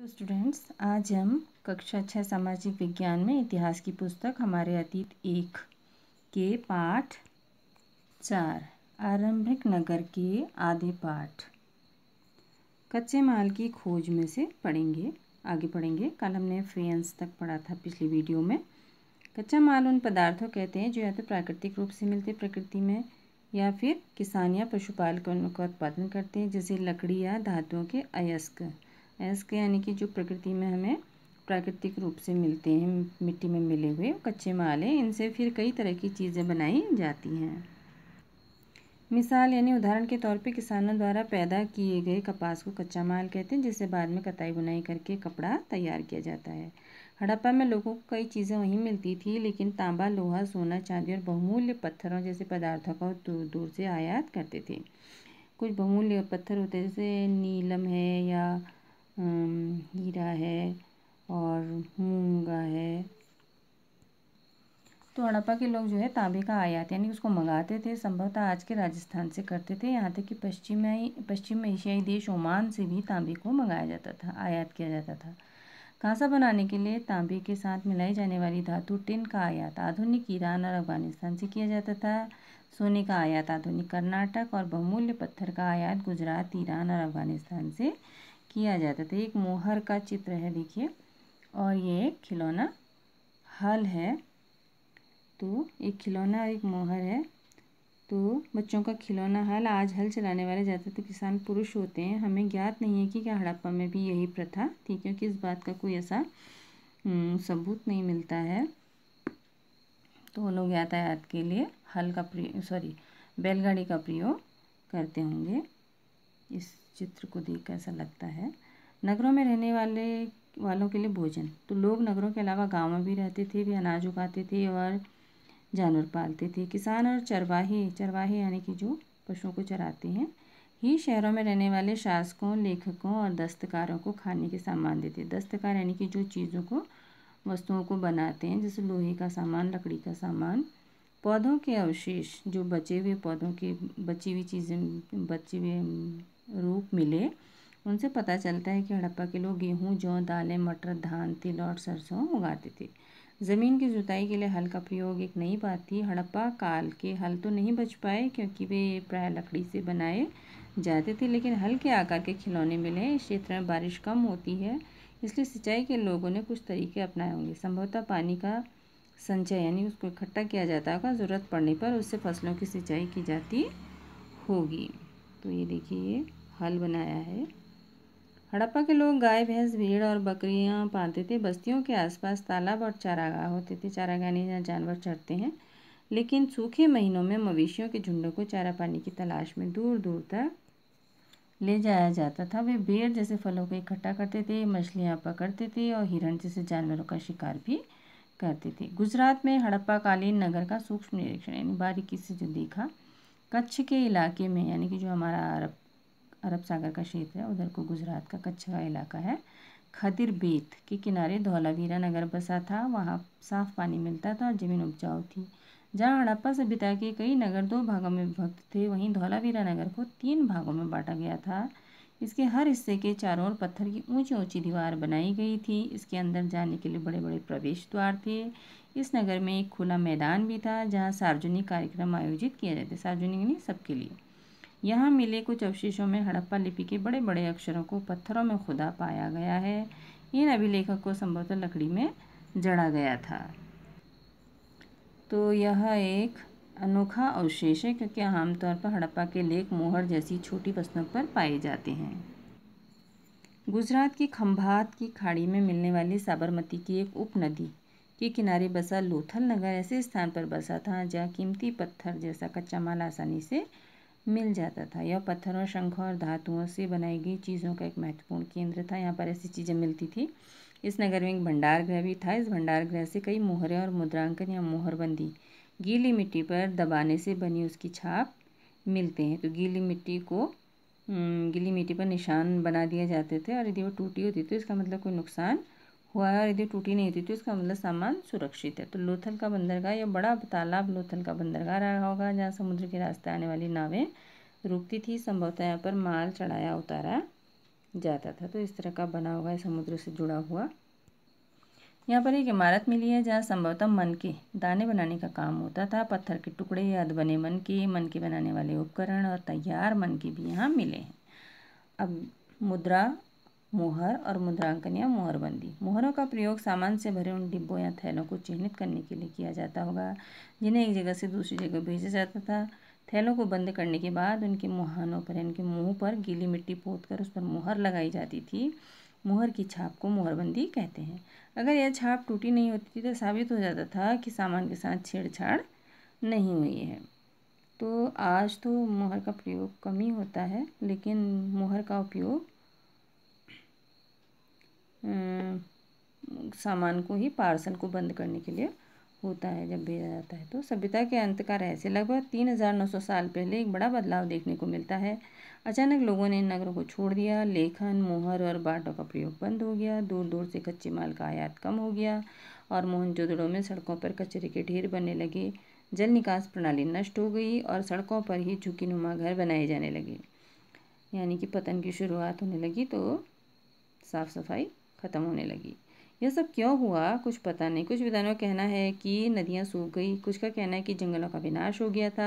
hello students आज हम कक्षा छः सामाजिक विज्ञान में इतिहास की पुस्तक हमारे अतीत एक के पाठ चार आरंभिक नगर के आधे पाठ कच्चे माल की खोज में से पढ़ेंगे आगे पढ़ेंगे कल हमने फ्रेंस तक पढ़ा था पिछली वीडियो में कच्चा माल उन पदार्थों कहते हैं जो या तो प्राकृतिक रूप से मिलते प्रकृति में या फिर किसान या पशुपालकों का उत्पादन करते हैं जैसे लकड़ी या धातुओं के अयस्क के यानी कि जो प्रकृति में हमें प्राकृतिक रूप से मिलते हैं मिट्टी में मिले हुए कच्चे माल हैं इनसे फिर कई तरह की चीज़ें बनाई जाती हैं मिसाल यानी उदाहरण के तौर पे किसानों द्वारा पैदा किए गए कपास को कच्चा माल कहते हैं जिसे बाद में कताई बुनाई करके कपड़ा तैयार किया जाता है हड़प्पा में लोगों को कई चीज़ें वहीं मिलती थी लेकिन तांबा लोहा सोना चांदी और बहुमूल्य पत्थरों जैसे पदार्थों का दूर दूर से आयात करते थे कुछ बहुमूल्य पत्थर होते जैसे नीलम है या हीरा है और मूंगा है तो हड़प्पा के लोग जो है तांबे का आयात यानी उसको मंगाते थे संभवतः आज के राजस्थान से करते थे यहाँ तक कि पश्चिमी पश्चिम एशियाई देश ओमान से भी तांबे को मंगाया जाता था आयात किया जाता था कांसा बनाने के लिए तांबे के साथ मिलाई जाने वाली धातु टिन का आयात आधुनिक ईरान और अफगानिस्तान से किया जाता था सोने का आयात आधुनिक कर्नाटक और बहुमूल्य पत्थर का आयात गुजरात ईरान और अफगानिस्तान से किया जाता था एक मोहर का चित्र है देखिए और ये एक खिलौना हल है तो एक खिलौना और एक मोहर है तो बच्चों का खिलौना हल आज हल चलाने वाले ज़्यादातर तो किसान पुरुष होते हैं हमें ज्ञात नहीं है कि क्या हड़प्पा में भी यही प्रथा थी क्योंकि इस बात का कोई ऐसा हम्म, सबूत नहीं मिलता है तो वो लोग यातायात के लिए हल का प्रयोग सॉरी बैलगाड़ी का प्रयोग करते होंगे इस चित्र को देख कर ऐसा लगता है नगरों में रहने वाले वालों के लिए भोजन तो लोग नगरों के अलावा गाँव में भी रहते थे वे अनाज उगाते थे और जानवर पालते थे किसान और चरवाहे चरवाहे यानी कि जो पशुओं को चराते हैं ही शहरों में रहने वाले शासकों लेखकों और दस्तकारों को खाने के सामान देते दस्तकार यानी कि जो चीज़ों को वस्तुओं को बनाते हैं जैसे लोहे का सामान लकड़ी का सामान पौधों के अवशेष जो बचे हुए पौधों के बची हुई चीज़ें बची हुए रूप मिले उनसे पता चलता है कि हड़प्पा के लोग गेहूँ जौ दालें मटर धान तिल और सरसों उगाते थे ज़मीन की जुताई के लिए हल का प्रयोग एक नई बात थी हड़प्पा काल के हल तो नहीं बच पाए क्योंकि वे प्राय लकड़ी से बनाए जाते थे लेकिन हल के आकार के खिलौने मिले इस क्षेत्र में बारिश कम होती है इसलिए सिंचाई के लोगों ने कुछ तरीके अपनाए होंगे संभवतः पानी का संचय यानी उसको इकट्ठा किया जाता होगा ज़रूरत पड़ने पर उससे फसलों की सिंचाई की जाती होगी तो ये देखिए हल बनाया है हड़प्पा के लोग गाय भैंस भीड़ और बकरियां पालते थे बस्तियों के आसपास तालाब और चारागाह होते थे चारागाह नहीं जहाँ जानवर चढ़ते हैं लेकिन सूखे महीनों में मवेशियों के झुंडों को चारा पानी की तलाश में दूर दूर तक ले जाया जाता था वे बेड़ जैसे फलों को इकट्ठा करते थे मछलियाँ पकड़ते थे और हिरण जैसे जानवरों का शिकार भी करते थे गुजरात में हड़प्पा कालीन नगर का सूक्ष्म निरीक्षण यानी बारीकी से जो देखा कच्छ के इलाके में यानी कि जो हमारा अरब अरब सागर का क्षेत्र है उधर को गुजरात का कच्छ का इलाका है खदिर बेत के किनारे धौलावीरा नगर बसा था वहाँ साफ पानी मिलता था और ज़मीन उपजाऊ थी जहाँ हड़प्पा सभ्यता के कई नगर दो भागों में विभक्त थे वहीं धौलावीरा नगर को तीन भागों में बांटा गया था इसके हर हिस्से के चारों ओर पत्थर की ऊंची ऊंची दीवार बनाई गई थी इसके अंदर जाने के लिए बड़े बड़े प्रवेश द्वार थे इस नगर में एक खुला मैदान भी था जहाँ सार्वजनिक कार्यक्रम आयोजित किए जाते सार्वजनिक नहीं सबके लिए यहाँ मिले कुछ अवशेषों में हड़प्पा लिपि के बड़े बड़े अक्षरों को पत्थरों में खुदा पाया गया है इन अभिलेखक को संभवतः लकड़ी में जड़ा गया था तो यह एक अनोखा अवशेष है क्योंकि आमतौर पर हड़प्पा के लेख मोहर जैसी छोटी वस्तुओं पर पाए जाते हैं गुजरात की खंभात की खाड़ी में मिलने वाली साबरमती की एक उपनदी के किनारे बसा लोथल नगर ऐसे स्थान पर बसा था जहाँ कीमती पत्थर जैसा कच्चा माल आसानी से मिल जाता था यह पत्थरों शंखों और धातुओं से बनाई गई चीज़ों का एक महत्वपूर्ण केंद्र था यहाँ पर ऐसी चीज़ें मिलती थी इस नगर में एक भंडार गृह भी था इस भंडार गृह से कई मोहरें और मुद्रांकन या मोहरबंदी गीली मिट्टी पर दबाने से बनी उसकी छाप मिलते हैं तो गीली मिट्टी को हम्म, गीली मिट्टी पर निशान बना दिए जाते थे और यदि वो टूटी होती तो इसका मतलब कोई नुकसान हुआ है और यदि टूटी नहीं थी तो इसका मतलब सामान सुरक्षित है तो लोथल का बंदरगाह यह बड़ा तालाब लोथल का बंदरगाह रहा होगा जहाँ समुद्र के रास्ते आने वाली नावें रुकती थी संभवतः यहाँ पर माल चढ़ाया उतारा जाता था तो इस तरह का बना हुआ है समुद्र से जुड़ा हुआ यहाँ पर एक इमारत मिली है जहाँ संभवतः मन के दाने बनाने का काम होता था पत्थर के टुकड़े याद बने मन के मन के बनाने वाले उपकरण और तैयार मन के भी यहाँ मिले हैं अब मुद्रा मोहर और मुद्रांकन या मोहरबंदी मोहरों का प्रयोग सामान से भरे उन डिब्बों या थैलों को चिन्हित करने के लिए किया जाता होगा जिन्हें एक जगह से दूसरी जगह भेजा जाता था थैलों को बंद करने के बाद उनके मुहानों पर इनके मुंह पर गीली मिट्टी पोत कर उस पर मोहर लगाई जाती थी मोहर की छाप को मोहरबंदी कहते हैं अगर यह छाप टूटी नहीं होती थी तो साबित हो जाता था कि सामान के साथ छेड़छाड़ नहीं हुई है तो आज तो मोहर का प्रयोग कम ही होता है लेकिन मोहर का उपयोग सामान को ही पार्सल को बंद करने के लिए होता है जब भेजा जाता है तो सभ्यता के अंत का रहस्य लगभग तीन हज़ार नौ सौ साल पहले एक बड़ा बदलाव देखने को मिलता है अचानक लोगों ने नगरों को छोड़ दिया लेखन मोहर और बाटों का प्रयोग बंद हो गया दूर दूर से कच्चे माल का आयात कम हो गया और मोहनजोदड़ों में सड़कों पर कचरे के ढेर बनने लगे जल निकास प्रणाली नष्ट हो गई और सड़कों पर ही झुकी घर बनाए जाने लगे यानी कि पतन की शुरुआत होने लगी तो साफ़ सफाई ख़त्म होने लगी यह सब क्यों हुआ कुछ पता नहीं कुछ विद्वानों का कहना है कि नदियाँ सूख गई कुछ का कहना है कि जंगलों का विनाश हो गया था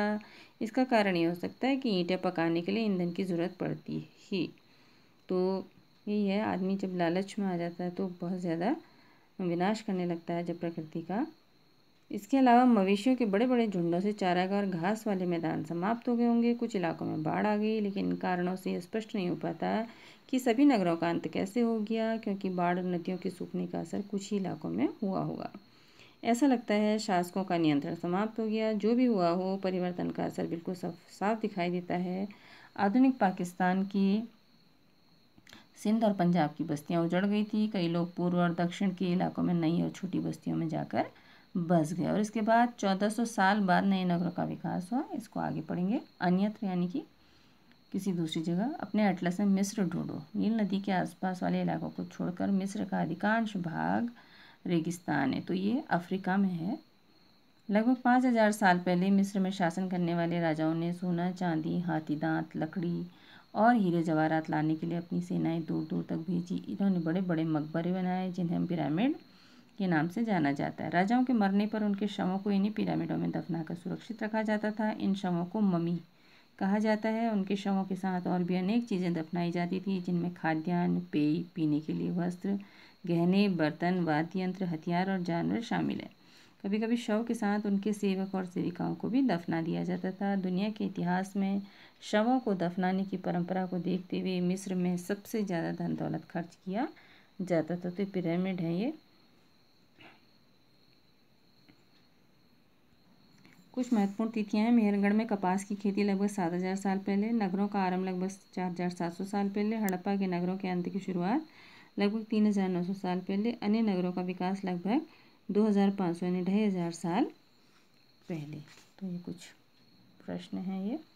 इसका कारण ये हो सकता है कि ईंटें पकाने के लिए ईंधन की ज़रूरत पड़ती ही तो यही है आदमी जब लालच में आ जाता है तो बहुत ज़्यादा विनाश करने लगता है जब प्रकृति का इसके अलावा मवेशियों के बड़े बड़े झुंडों से चारागाह और घास वाले मैदान समाप्त हो गए होंगे कुछ इलाकों में बाढ़ आ गई लेकिन इन कारणों से स्पष्ट नहीं हो पाता कि सभी नगरों का अंत कैसे हो गया क्योंकि बाढ़ और नदियों के सूखने का असर कुछ ही इलाकों में हुआ होगा ऐसा लगता है शासकों का नियंत्रण समाप्त हो गया जो भी हुआ हो परिवर्तन का असर बिल्कुल साफ दिखाई देता है आधुनिक पाकिस्तान की सिंध और पंजाब की बस्तियां उजड़ गई थी कई लोग पूर्व और दक्षिण के इलाकों में नई और छोटी बस्तियों में जाकर बस गए और इसके बाद 1400 साल बाद नए नगरों का विकास हुआ इसको आगे पढ़ेंगे अन्यत्र यानी कि किसी दूसरी जगह अपने अटलस में मिस्र ढूंढो नील नदी के आसपास वाले इलाकों को छोड़कर मिस्र का अधिकांश भाग रेगिस्तान है तो ये अफ्रीका में है लगभग पाँच हज़ार साल पहले मिस्र में शासन करने वाले राजाओं ने सोना चांदी हाथी दांत लकड़ी और हीरे जवाहरात लाने के लिए अपनी सेनाएं दूर दूर तक भेजी इन्होंने बड़े बड़े मकबरे बनाए जिन्हें हम पिरामिड के नाम से जाना जाता है राजाओं के मरने पर उनके शवों को इन्हीं पिरामिडों में दफनाकर सुरक्षित रखा जाता था इन शवों को ममी कहा जाता है उनके शवों के साथ और भी अनेक चीज़ें दफनाई जाती थी जिनमें खाद्यान्न पेय पीने के लिए वस्त्र गहने बर्तन वाद्य यंत्र हथियार और जानवर शामिल हैं कभी कभी शव के साथ उनके सेवक और सेविकाओं को भी दफना दिया जाता था दुनिया के इतिहास में शवों को दफनाने की परंपरा को देखते हुए मिस्र में सबसे ज़्यादा धन दौलत खर्च किया जाता था तो पिरामिड है ये कुछ महत्वपूर्ण तिथियां हैं मेहरगढ़ में कपास की खेती लगभग सात हज़ार साल पहले नगरों का आरंभ लगभग चार हज़ार सात सौ साल पहले हड़प्पा के नगरों के अंत की शुरुआत लगभग तीन हज़ार नौ सौ साल पहले अन्य नगरों का विकास लगभग दो हज़ार पाँच सौ यानी ढाई हज़ार साल पहले तो ये कुछ प्रश्न हैं ये